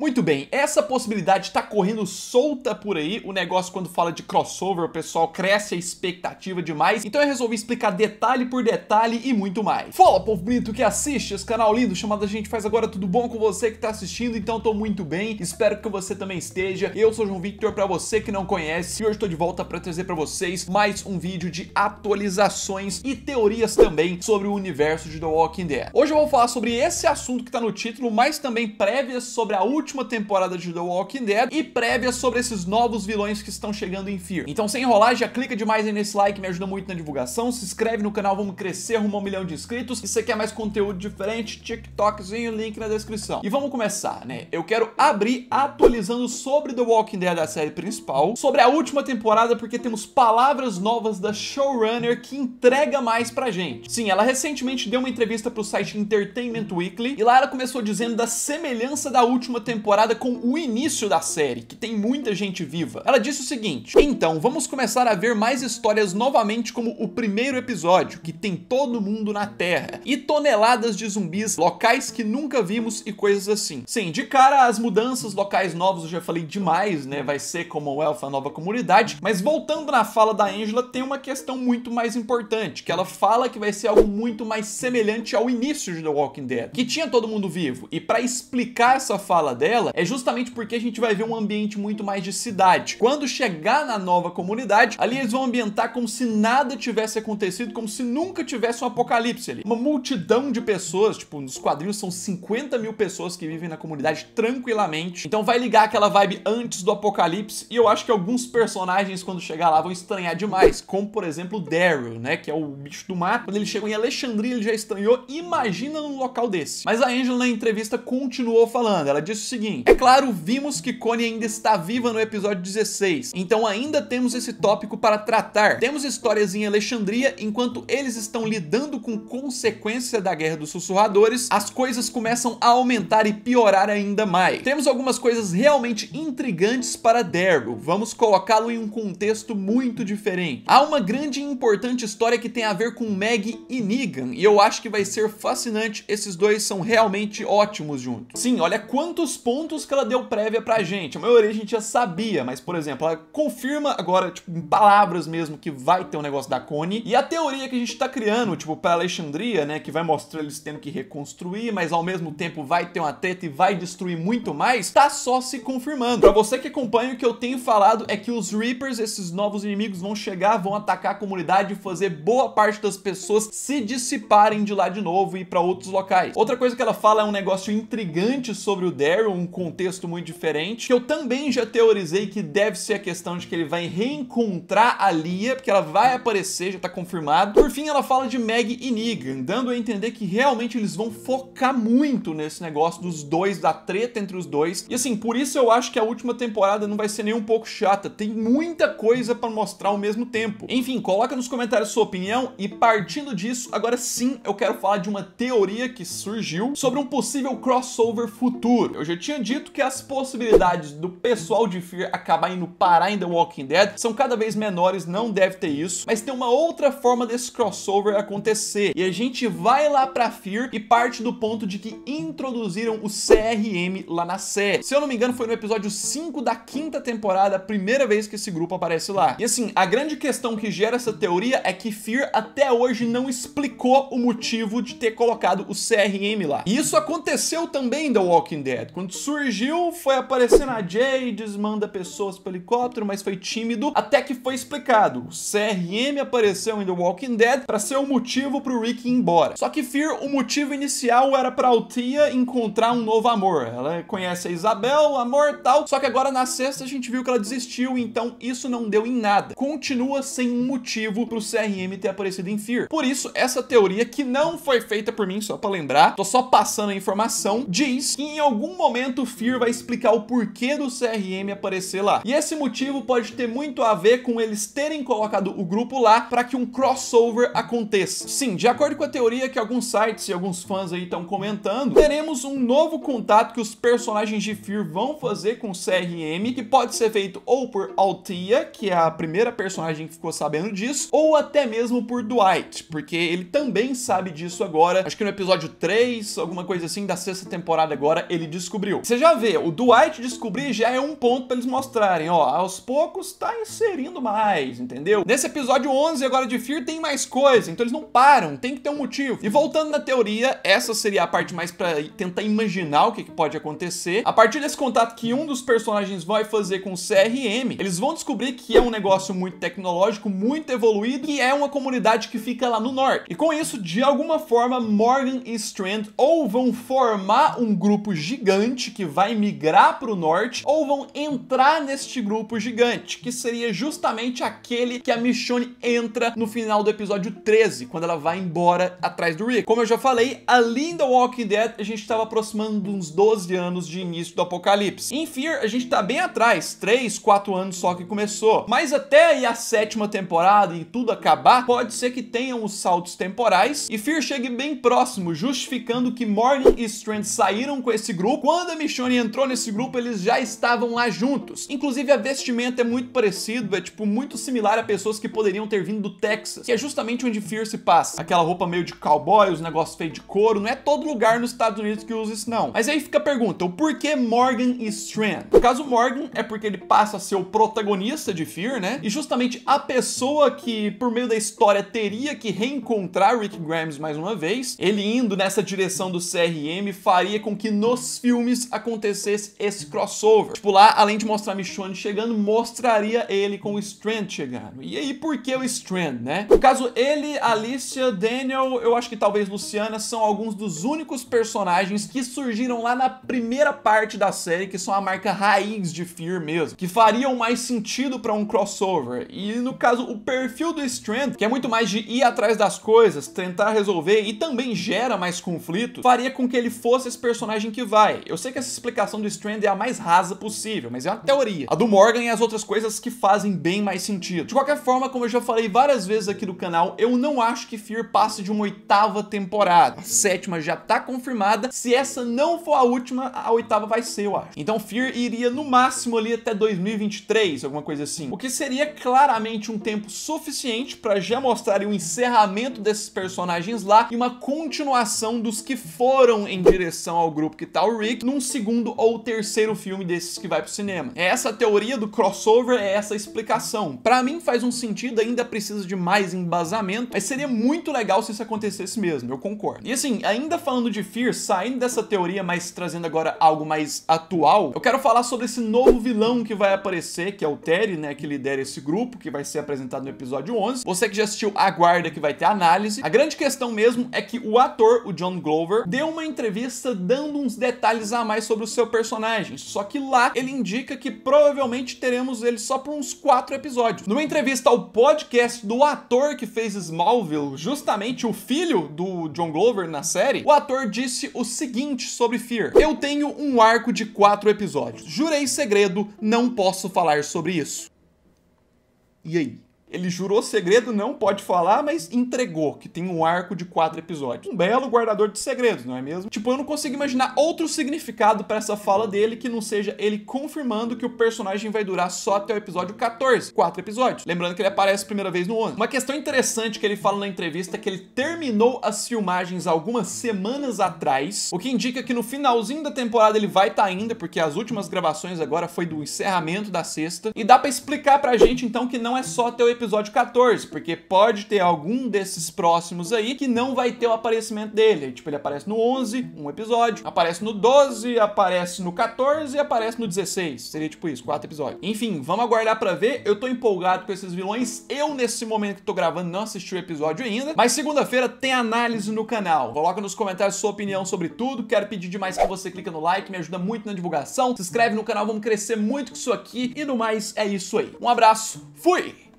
Muito bem, essa possibilidade está correndo solta por aí. O negócio, quando fala de crossover, o pessoal cresce a expectativa demais. Então eu resolvi explicar detalhe por detalhe e muito mais. Fala, povo bonito que assiste esse canal lindo chamado A Gente Faz Agora. Tudo bom com você que está assistindo? Então tô muito bem, espero que você também esteja. Eu sou o João Victor, para você que não conhece. E hoje estou de volta para trazer para vocês mais um vídeo de atualizações e teorias também sobre o universo de The Walking Dead. Hoje eu vou falar sobre esse assunto que está no título, mas também prévias sobre a última última temporada de The Walking Dead e prévia sobre esses novos vilões que estão chegando em Fear. Então, sem enrolar, já clica demais aí nesse like, me ajuda muito na divulgação, se inscreve no canal, vamos crescer rumo a um milhão de inscritos. E se você quer mais conteúdo diferente, TikTokzinho, link na descrição. E vamos começar, né? Eu quero abrir atualizando sobre The Walking Dead, a série principal, sobre a última temporada, porque temos palavras novas da showrunner que entrega mais pra gente. Sim, ela recentemente deu uma entrevista pro site Entertainment Weekly e lá ela começou dizendo da semelhança da última temporada temporada com o início da série, que tem muita gente viva. Ela disse o seguinte: Então, vamos começar a ver mais histórias novamente como o primeiro episódio, que tem todo mundo na Terra, e toneladas de zumbis, locais que nunca vimos e coisas assim. Sim, de cara as mudanças, locais novos, eu já falei demais, né? Vai ser Commonwealth, a nova comunidade, mas voltando na fala da Angela, tem uma questão muito mais importante, que ela fala que vai ser algo muito mais semelhante ao início de The Walking Dead, que tinha todo mundo vivo. E para explicar essa fala dela, dela é justamente porque a gente vai ver um ambiente muito mais de cidade. Quando chegar na nova comunidade, ali eles vão ambientar como se nada tivesse acontecido, como se nunca tivesse um apocalipse ali. Uma multidão de pessoas, tipo, nos quadrinhos são 50 mil pessoas que vivem na comunidade tranquilamente. Então vai ligar aquela vibe antes do apocalipse e eu acho que alguns personagens quando chegar lá vão estranhar demais, como por exemplo o Daryl, né, que é o bicho do mato. Quando ele chegou em Alexandria ele já estranhou, imagina num local desse. Mas a Angela na entrevista continuou falando, ela disse o seguinte, seguinte. É claro, vimos que Connie ainda está viva no episódio 16, então ainda temos esse tópico para tratar. Temos histórias em Alexandria, enquanto eles estão lidando com consequência da Guerra dos Sussurradores, as coisas começam a aumentar e piorar ainda mais. Temos algumas coisas realmente intrigantes para Daryl, vamos colocá-lo em um contexto muito diferente. Há uma grande e importante história que tem a ver com Maggie e Negan, e eu acho que vai ser fascinante, esses dois são realmente ótimos juntos. Sim, olha quantos pontos pontos que ela deu prévia pra gente. A maioria a gente já sabia, mas, por exemplo, ela confirma agora, tipo, em palavras mesmo, que vai ter um negócio da Cone. E a teoria que a gente tá criando, tipo, pra Alexandria, né, que vai mostrar eles tendo que reconstruir, mas ao mesmo tempo vai ter uma treta e vai destruir muito mais, tá só se confirmando. Pra você que acompanha, o que eu tenho falado é que os Reapers, esses novos inimigos, vão chegar, vão atacar a comunidade e fazer boa parte das pessoas se dissiparem de lá de novo e ir pra outros locais. Outra coisa que ela fala é um negócio intrigante sobre o Daryl, um contexto muito diferente, que eu também já teorizei que deve ser a questão de que ele vai reencontrar a Lia, porque ela vai aparecer, já tá confirmado. Por fim, ela fala de Meg e Negan, dando a entender que realmente eles vão focar muito nesse negócio dos dois, da treta entre os dois. E assim, por isso eu acho que a última temporada não vai ser nem um pouco chata, tem muita coisa para mostrar ao mesmo tempo. Enfim, coloca nos comentários sua opinião e partindo disso, agora sim eu quero falar de uma teoria que surgiu sobre um possível crossover futuro. Eu já tinha dito que as possibilidades do pessoal de Fear acabar indo parar em The Walking Dead são cada vez menores, não deve ter isso, mas tem uma outra forma desse crossover acontecer. E a gente vai lá pra Fear e parte do ponto de que introduziram o CRM lá na série. Se eu não me engano, foi no episódio 5 da quinta temporada, a primeira vez que esse grupo aparece lá. E assim, a grande questão que gera essa teoria é que Fear até hoje não explicou o motivo de ter colocado o CRM lá. E isso aconteceu também em The Walking Dead. Quando surgiu, foi aparecer na Jades, manda pessoas pro helicóptero, mas foi tímido, até que foi explicado. O CRM apareceu em The Walking Dead para ser o um motivo pro Rick ir embora. Só que Fear, o motivo inicial era pra Altia encontrar um novo amor. Ela conhece a Isabel, amor tal, só que agora na sexta a gente viu que ela desistiu, então isso não deu em nada. Continua sem um motivo pro CRM ter aparecido em Fear. Por isso, essa teoria, que não foi feita por mim, só pra lembrar, tô só passando a informação, diz que em algum momento momento o Fear vai explicar o porquê do CRM aparecer lá. E esse motivo pode ter muito a ver com eles terem colocado o grupo lá para que um crossover aconteça. Sim, de acordo com a teoria que alguns sites e alguns fãs aí estão comentando, teremos um novo contato que os personagens de Fear vão fazer com o CRM, que pode ser feito ou por Altia, que é a primeira personagem que ficou sabendo disso, ou até mesmo por Dwight, porque ele também sabe disso agora. Acho que no episódio 3, alguma coisa assim da sexta temporada agora, ele descobriu descobriu. Você já vê, o Dwight descobrir já é um ponto para eles mostrarem, ó, aos poucos tá inserindo mais, entendeu? Nesse episódio 11 agora de Fear tem mais coisa, então eles não param, tem que ter um motivo. E voltando na teoria, essa seria a parte mais para tentar imaginar o que, que pode acontecer. A partir desse contato que um dos personagens vai fazer com o CRM, eles vão descobrir que é um negócio muito tecnológico, muito evoluído, e é uma comunidade que fica lá no norte. E com isso, de alguma forma, Morgan e Strand ou vão formar um grupo gigante gigante que vai migrar para o norte ou vão entrar neste grupo gigante, que seria justamente aquele que a Michonne entra no final do episódio 13, quando ela vai embora atrás do Rick. Como eu já falei, além da Walking Dead, a gente estava aproximando de uns 12 anos de início do apocalipse. Em Fear, a gente está bem atrás, 3, 4 anos só que começou. Mas até aí a sétima temporada e tudo acabar, pode ser que tenham os saltos temporais e Fear chegue bem próximo, justificando que Morning e Strand saíram com esse grupo quando quando a Michonne entrou nesse grupo, eles já estavam lá juntos. Inclusive, a vestimenta é muito parecido, é tipo muito similar a pessoas que poderiam ter vindo do Texas, que é justamente onde Fear se passa. Aquela roupa meio de cowboy, os negócios feios de couro, não é todo lugar nos Estados Unidos que usa isso não. Mas aí fica a pergunta, o porquê Morgan e Strand? No caso, Morgan é porque ele passa a ser o protagonista de Fear, né? E justamente a pessoa que, por meio da história, teria que reencontrar Rick Grimes mais uma vez, ele indo nessa direção do CRM faria com que nos filmes acontecesse esse crossover. Tipo, lá, além de mostrar Michonne chegando, mostraria ele com o Strand chegando. E aí, por que o Strand, né? No caso, ele, Alicia, Daniel, eu acho que talvez Luciana, são alguns dos únicos personagens que surgiram lá na primeira parte da série, que são a marca raiz de Fear mesmo, que fariam mais sentido para um crossover. E no caso, o perfil do Strand, que é muito mais de ir atrás das coisas, tentar resolver e também gera mais conflito, faria com que ele fosse esse personagem que vai. Eu sei que essa explicação do Strand é a mais rasa possível, mas é uma teoria. A do Morgan e as outras coisas que fazem bem mais sentido. De qualquer forma, como eu já falei várias vezes aqui do canal, eu não acho que Fear passe de uma oitava temporada. A sétima já tá confirmada. Se essa não for a última, a oitava vai ser, eu acho. Então Fear iria no máximo ali até 2023, alguma coisa assim. O que seria claramente um tempo suficiente para já mostrar o encerramento desses personagens lá e uma continuação dos que foram em direção ao grupo que tá o Rick num segundo ou terceiro filme desses que vai pro cinema. É essa teoria do crossover é essa explicação. Para mim faz um sentido, ainda precisa de mais embasamento, mas seria muito legal se isso acontecesse mesmo, eu concordo. E assim, ainda falando de Fear, saindo dessa teoria, mas trazendo agora algo mais atual, eu quero falar sobre esse novo vilão que vai aparecer, que é o Terry, né, que lidera esse grupo, que vai ser apresentado no episódio 11. Você que já assistiu, aguarda que vai ter análise. A grande questão mesmo é que o ator, o John Glover, deu uma entrevista dando uns detalhes a mais sobre o seu personagem. Só que lá ele indica que provavelmente teremos ele só por uns quatro episódios. Numa entrevista ao podcast do ator que fez Smallville, justamente o filho do John Glover na série, o ator disse o seguinte sobre Fear: Eu tenho um arco de quatro episódios. Jurei segredo, não posso falar sobre isso. E aí? Ele jurou segredo, não pode falar, mas entregou, que tem um arco de quatro episódios. Um belo guardador de segredos, não é mesmo? Tipo, eu não consigo imaginar outro significado para essa fala dele que não seja ele confirmando que o personagem vai durar só até o episódio 14. Quatro episódios. Lembrando que ele aparece a primeira vez no 11. Uma questão interessante que ele fala na entrevista é que ele terminou as filmagens algumas semanas atrás, o que indica que no finalzinho da temporada ele vai estar tá ainda, porque as últimas gravações agora foi do encerramento da sexta. E dá para explicar pra gente então que não é só até o episódio 14, porque pode ter algum desses próximos aí que não vai ter o aparecimento dele. Tipo, ele aparece no 11, um episódio, aparece no 12, aparece no 14 e aparece no 16. Seria tipo isso, quatro episódios. Enfim, vamos aguardar para ver. Eu tô empolgado com esses vilões. Eu, nesse momento que tô gravando, não assisti o episódio ainda, mas segunda-feira tem análise no canal. Coloca nos comentários sua opinião sobre tudo. Quero pedir demais que você clica no like, me ajuda muito na divulgação. Se inscreve no canal, vamos crescer muito com isso aqui. E no mais, é isso aí. Um abraço, fui!